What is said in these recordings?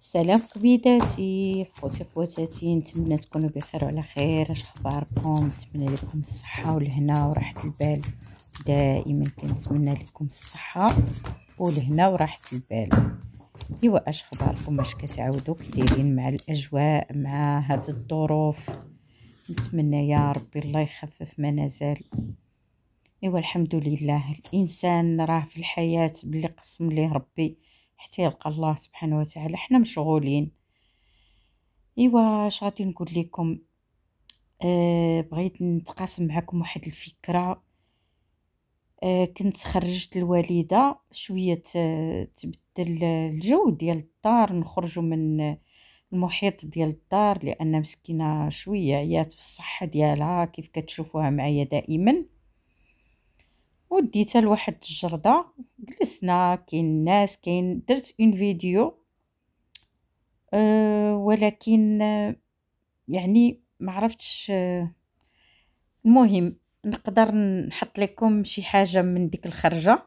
سلام قبيداتي خوتي خواتاتي نتمنى تكونوا بخير وعلى خير اش اخباركم نتمنى لكم الصحه والهنا وراحه البال دائما كنتمنى لكم الصحه والهنا وراحه البال ايوا اش اخباركم اش كتعاودوا كديرين مع الاجواء مع هاد الظروف نتمنى يا ربي الله يخفف ما نزال ايوا الحمد لله الانسان راه في الحياه بلي قسم ليه ربي حتى يلقى الله سبحانه وتعالى حنا مشغولين ايوا اش غادي نقول لكم أه بغيت نتقاسم معكم واحد الفكره أه كنت خرجت الوالده شويه آه، تبدل الجو ديال الدار نخرجوا من المحيط ديال الدار لان مسكينه شويه عيات في الصحه ديالها كيف كتشوفوها معايا دائما وديتها لواحد الجرده جلسنا كاين الناس كاين درت اون فيديو أه ولكن آه، يعني ما عرفتش آه، المهم نقدر نحط لكم شي حاجه من ديك الخرجه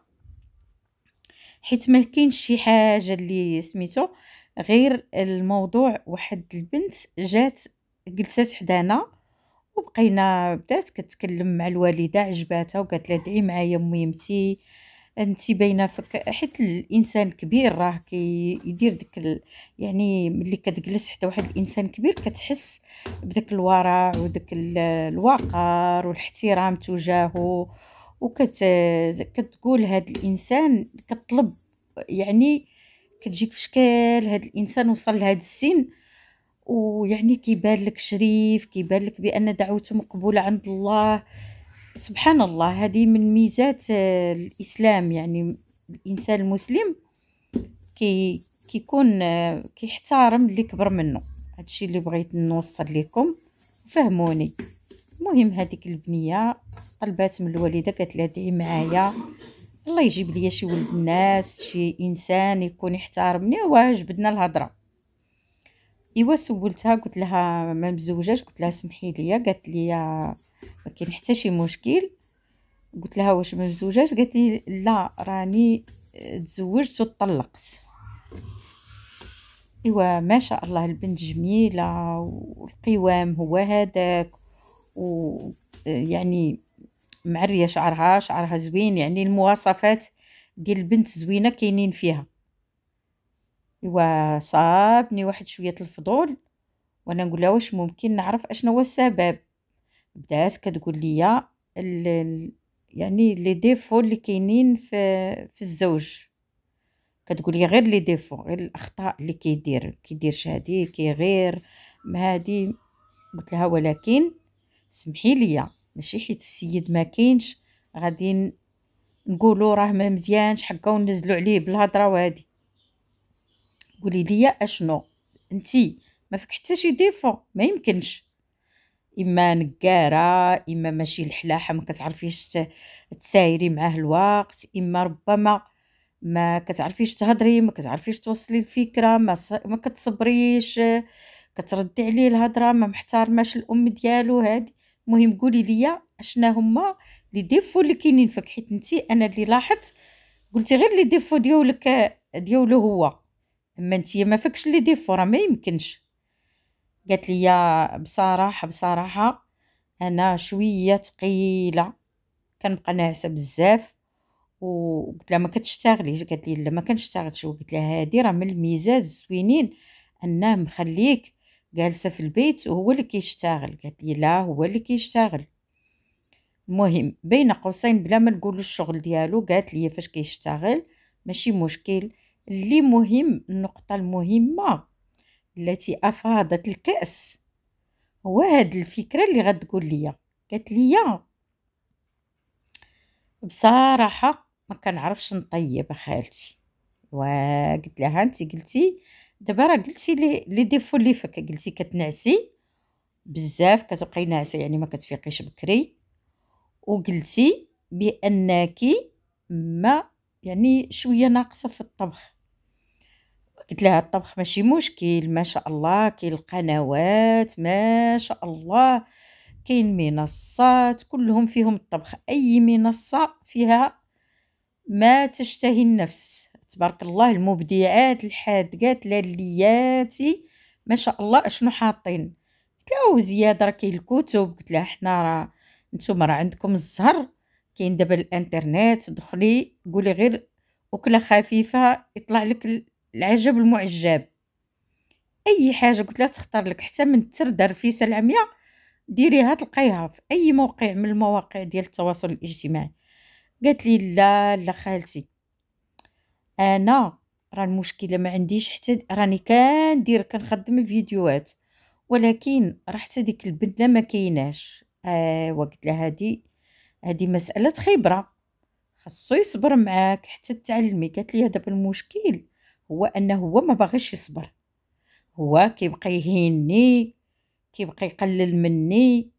حيت ما كاينش شي حاجه اللي سميتو غير الموضوع واحد البنت جات جلست حدانا وبقينا بدات كتكلم مع الوالده عجباتها وقالت لها دعي معايا ميمتي انت باينه فك حيت الانسان كبير راه كيدير ديك ال... يعني ملي كتجلس حتى واحد الانسان كبير كتحس بداك الورع وداك الوقار والاحترام تجاهه وكت كتقول هاد الانسان كطلب يعني كتجيك في شكل هاد الانسان وصل لهاد السن ويعني كيبان لك شريف كيبان لك بان دعوته مقبوله عند الله سبحان الله هذه من ميزات آه، الاسلام يعني الانسان المسلم كي كيكون آه، كيحترم اللي كبر منه هادشي اللي بغيت نوصل لكم فهموني المهم هذيك البنيه طلبات من الوالده قالت لها دعي معايا الله يجيب لي شي ولد الناس شي انسان يكون يحترمني واه جبدنا الهضره ايوا سولتها قلت لها ما مزوجاش قلت لها سمحي لي قالت لي ما كاين حتى شي مشكل قلت لها واش ما مزوجاش قالت لي لا راني تزوجت وطلقت ايوا ما شاء الله البنت جميله والقوام هو هذاك و يعني معريه شعرها شعرها زوين يعني المواصفات ديال البنت زوينه كاينين فيها ايوا صابني واحد شويه الفضول وانا نقول لها واش ممكن نعرف اشنو هو السبب بدات كتقول لي يعني لي ديفو اللي كاينين في في الزوج كتقول لي غير لي ديفو غير الاخطاء اللي كيدير كيدير شادي كيغير ما هادي قلت لها ولكن سمحي لي ماشي حيت السيد ما كاينش غادي نقولوا راه ما مزيانش حقا وننزلوا عليه بالهضره وهادي قولي لي اشنو انتي ما فيك حتى شي ديفو ما يمكنش اما نقاره اما ماشي الحلاحه ما كتعرفيش تسايري معاه الوقت اما ربما ما كتعرفيش تهضري ما كتعرفيش توصلي الفكره ما, ص... ما كتصبريش كتردي عليه الهضره ما محترماش الام ديالو هادي مهم قولي ليا اشنا هما لي ديفو اللي كاينين فيك حيت انت انا اللي لاحظت قلتي غير لي ديفو ديولك ديولو هو اما نتيا ما فكش لي ديفو راه ما يمكنش قالت لي بصراحه بصراحه انا شويه ثقيله كنبقى ناعسه بزاف وقلت لها ما كتشتغليش قالت لي لا ما كنشتغلش وقلت لها هادي راه من الميزات الزوينين انه مخليك جالسه في البيت وهو اللي كيشتغل قالت لي لا هو اللي كيشتغل المهم بين قوسين بلا ما نقولو الشغل ديالو قالت لي فاش كيشتغل ماشي مشكل اللي مهم النقطة المهمة التي أفاضت الكأس هو هاد الفكرة اللي غتقول لي قالت لي بصراحة ما كنعرفش نطيب خالتي وقلت لها انت قلتي دابا راه قلتي لي لي ديفو اللي فيك قلتي كتنعسي بزاف كتبقاي ناعسه يعني ما كتفيقيش بكري وقلتي بانك ما يعني شويه ناقصه في الطبخ قلت لها الطبخ ماشي مشكل ما شاء الله كاين القنوات ما شاء الله كاين منصات كلهم فيهم الطبخ اي منصه فيها ما تشتهي النفس تبارك الله المبدعات الحادقات لالياتي ما شاء الله اشنو حاطين قلت لها وزياده راه كاين الكتب قلت لها حنا راه نتوما راه عندكم الزهر كاين دابا الانترنت دخلي قولي غير اكله خفيفه يطلع لك العجب المعجب اي حاجه قلت لها تختار لك حتى من التر درفيسه العمياء ديريها تلقايها في اي موقع من المواقع ديال التواصل الاجتماعي قالت لي لا لا خالتي انا راه المشكله ما عنديش حتى راني كندير كنخدم فيديوهات ولكن راه حتى ديك البنت ما كايناش آه وقت لها هادي هادي مساله خبره خاصو يصبر معاك حتى تعلمي قالت لي هذا المشكل هو انه هو ما باغيش يصبر هو كيبقى يهيني كيبقى يقلل مني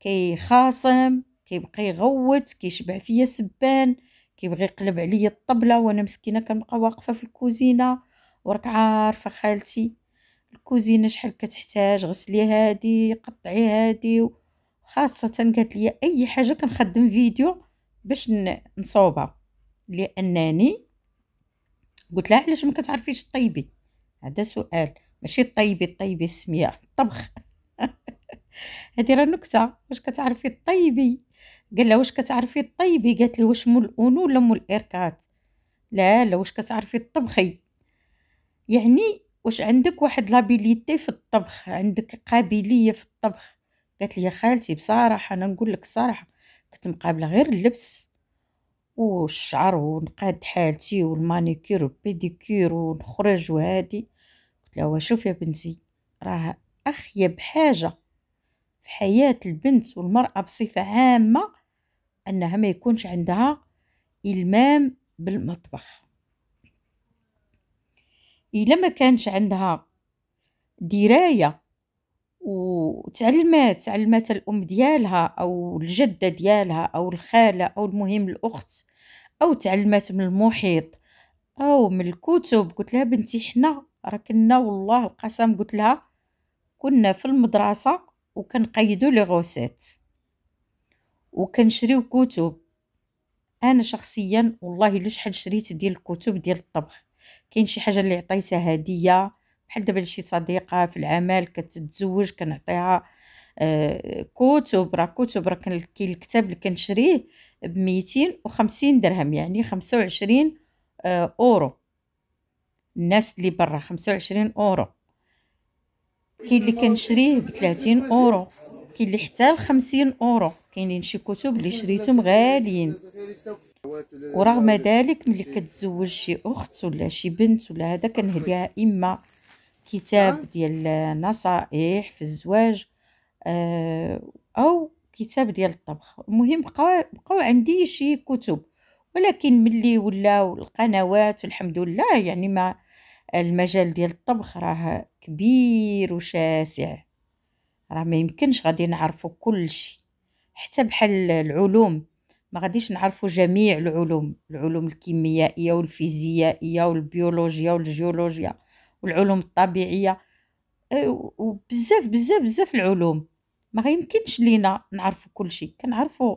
كيخاصم كيبقى يغوت كيشبع فيا سبان كيبغي يقلب عليا الطبله وانا مسكينه كنبقى واقفه في الكوزينه وراك عارفه خالتي الكوزينه شحال كتحتاج غسلي هادي قطعي هادي وخاصه قالت لي اي حاجه كنخدم فيديو باش نصوبها لانني قلت لها علاش ما كتعرفيش طيبي هذا سؤال ماشي طيبي طيبي السميه الطبخ هذه راه نكته واش كتعرفي طيبي قال لها واش كتعرفي طيبي قالت لي واش مول الاونو ولا مول الاركات لا لا واش كتعرفي طبخي يعني واش عندك واحد لابيليتي في الطبخ عندك قابليه في الطبخ قالت لي يا خالتي بصراحه انا نقول لك الصراحه كنت مقابله غير اللبس والشعر ونقاد حالتي والمانيكير والبيديكير ونخرج وهادي قلت لها شوف يا بنتي راه اخيب حاجه في حياه البنت والمراه بصفه عامه انها ما يكونش عندها المام بالمطبخ الا ما كانش عندها درايه وتعلمات تعلمات الام ديالها او الجده ديالها او الخاله او المهم الاخت او تعلمات من المحيط او من الكتب قلت لها بنتي حنا راه كنا والله القسم قلت لها كنا في المدرسه وكنقيدو لي غوسيت وكنشريو كتب انا شخصيا والله لشحال شريت ديال الكتب ديال الطبخ كاين شي حاجه اللي عطيتها هديه بحال دابا شي صديقه في العمل كتتزوج كنعطيها كتب راه كتب راه كاين الكتاب اللي كنشريه ب 250 درهم يعني 25 آه، اورو الناس اللي برا 25 اورو كاين اللي كنشريه ب 30 اورو كاين اللي حتى ل 50 اورو كاينين شي كتب اللي شريتهم غاليين ورغم ذلك ملي كتزوج شي اخت ولا شي بنت ولا هذا كنهديها اما كتاب آه. ديال النصائح في الزواج آه، او كتاب ديال الطبخ المهم بقاو بقاو عندي شي كتب ولكن ملي ولاو القنوات والحمد لله يعني ما المجال ديال الطبخ راه كبير وشاسع راه ما يمكنش غادي نعرفوا كل شيء حتى بحال العلوم ما غاديش نعرفوا جميع العلوم العلوم الكيميائيه والفيزيائيه والبيولوجيا والجيولوجيا والعلوم الطبيعيه وبزاف بزاف بزاف العلوم ما يمكنش لينا نعرفوا كل شيء كنعرفوا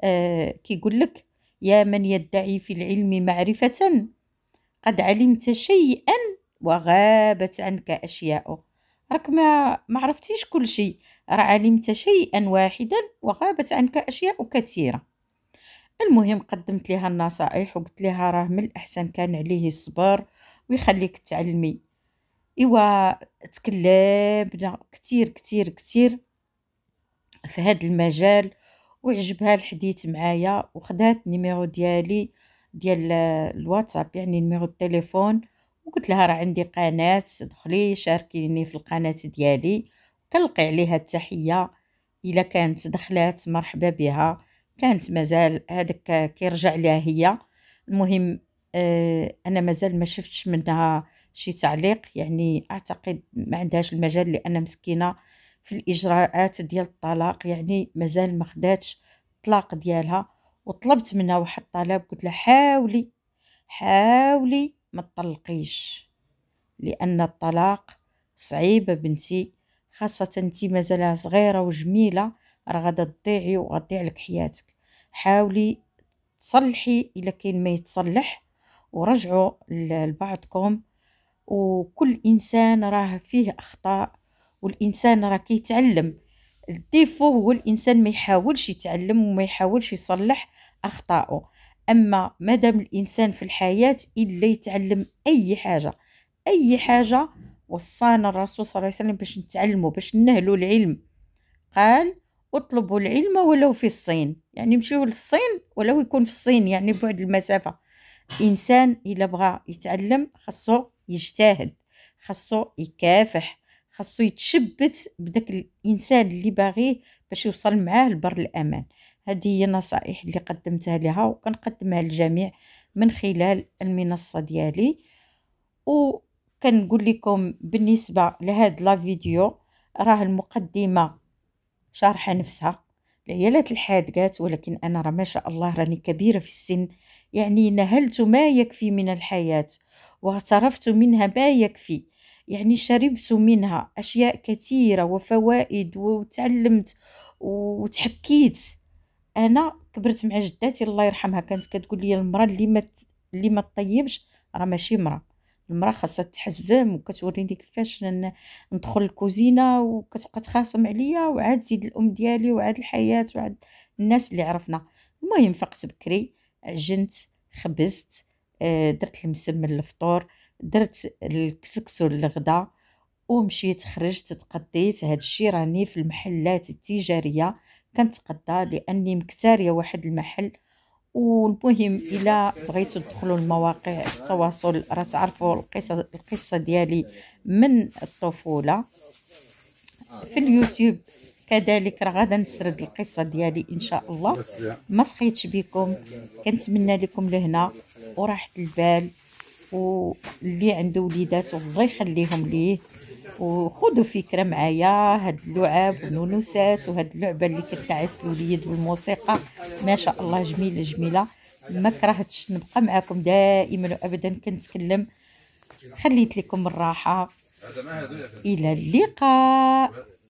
آه كيقول لك يا من يدعي في العلم معرفه قد علمت شيئا وغابت عنك اشياء راك ما ما عرفتيش كل شيء راه علمت شيئا واحدا وغابت عنك اشياء كثيره المهم قدمت لها النصائح وقلت لها راه من الاحسن كان عليه الصبر ويخليك تعلمي ايوا تكلابنا كتير كتير كتير في هاد المجال وعجبها الحديث معايا وخدات النيميرو ديالي ديال الواتساب يعني نيميرو التليفون وقلت لها راه عندي قناه دخلي شاركيني في القناه ديالي تلقي عليها التحيه الا كانت دخلات مرحبا بها كانت مازال هذاك كيرجع لها هي المهم آه انا مازال ما شفتش منها شي تعليق يعني اعتقد ما عندهاش المجال لان مسكينه في الاجراءات ديال الطلاق يعني مازال ما خداتش الطلاق ديالها وطلبت منها واحد الطلب قلت لها حاولي حاولي ما تطلقيش لان الطلاق صعيبه بنتي خاصه انت مازال صغيره وجميله راه غادا تضيعي وغادي لك حياتك حاولي تصلحي الا كاين ما يتصلح ورجعوا لبعضكم وكل انسان راه فيه اخطاء والانسان راه كيتعلم الديفو هو الانسان ما يحاولش يتعلم وما يحاولش يصلح اخطائه اما مادام الانسان في الحياه الا يتعلم اي حاجه اي حاجه وصانا الرسول صلى الله عليه وسلم باش نتعلموا باش نهلوا العلم قال اطلبوا العلم ولو في الصين يعني مشيو للصين ولو يكون في الصين يعني بعد المسافه الانسان الا بغى يتعلم خاصو يجتهد خاصو يكافح خاصو يتشبت بداك الانسان اللي باغيه باش يوصل معاه لبر الامان هذه هي النصائح اللي قدمتها لها وكنقدمها للجميع من خلال المنصه ديالي وكنقول لكم بالنسبه لهاد لا فيديو راه المقدمه شارحه نفسها العيالات الحاد قالت ولكن أنا راه ما شاء الله راني كبيرة في السن يعني نهلت ما يكفي من الحياة واغترفت منها ما يكفي يعني شربت منها أشياء كثيرة وفوائد وتعلمت وتحكيت أنا كبرت مع جداتي الله يرحمها كانت كتقول لي المرأة اللي ما اللي ما تطيبش راه ماشي مرأة المراه خاصها تحزم وكتوريني كيفاش ندخل الكوزينه وكتبقى تخاصم عليا وعاد زيد الام ديالي وعاد الحياه وعاد الناس اللي عرفنا المهم فقت بكري عجنت خبزت آه درت المسمن للفطور درت الكسكسو للغدا ومشيت خرجت تقضيت هاد الشي راني في المحلات التجاريه كنتقضى لاني مكتاريه واحد المحل والمهم الا بغيتو تدخلوا لمواقع التواصل راه تعرفوا القصه القصه ديالي من الطفوله في اليوتيوب كذلك راه غادا نسرد القصه ديالي ان شاء الله ما سخيتش بكم كنتمنى لكم لهنا وراحه البال واللي عنده وليدات الله يخليهم ليه وخذوا فكره معايا هاد اللعاب والنونوسات وهاد اللعبه اللي كتعس الوليد بالموسيقى ما شاء الله جميله جميله ما كرهتش نبقى معاكم دائما وابدا كنتكلم خليت لكم الراحه الى اللقاء